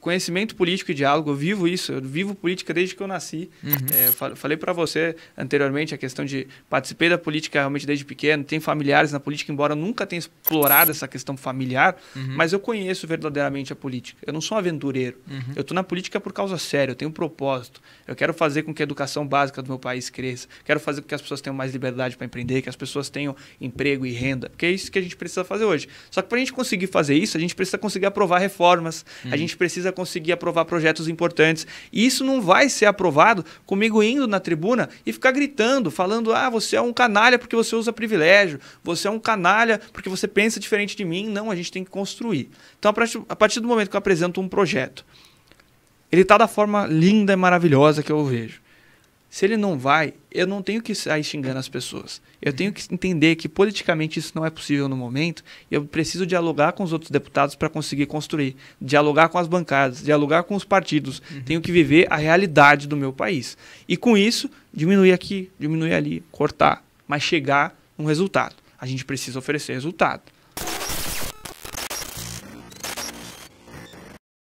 conhecimento político e diálogo, eu vivo isso, eu vivo política desde que eu nasci. Uhum. É, falei para você anteriormente a questão de participei da política realmente desde pequeno, tenho familiares na política, embora eu nunca tenha explorado essa questão familiar, uhum. mas eu conheço verdadeiramente a política. Eu não sou um aventureiro. Uhum. Eu estou na política por causa séria, eu tenho um propósito. Eu quero fazer com que a educação básica do meu país cresça, quero fazer com que as pessoas tenham mais liberdade para empreender, que as pessoas tenham emprego e renda, porque é isso que a gente precisa fazer hoje. Só que para a gente conseguir fazer isso, a gente precisa conseguir aprovar reformas, a uhum. gente precisa precisa conseguir aprovar projetos importantes. E isso não vai ser aprovado comigo indo na tribuna e ficar gritando, falando: ah, você é um canalha porque você usa privilégio, você é um canalha porque você pensa diferente de mim. Não, a gente tem que construir. Então, a partir do momento que eu apresento um projeto, ele está da forma linda e maravilhosa que eu vejo. Se ele não vai, eu não tenho que sair xingando as pessoas. Eu tenho que entender que politicamente isso não é possível no momento e eu preciso dialogar com os outros deputados para conseguir construir, dialogar com as bancadas, dialogar com os partidos. Uhum. Tenho que viver a realidade do meu país. E com isso, diminuir aqui, diminuir ali, cortar, mas chegar um resultado. A gente precisa oferecer resultado.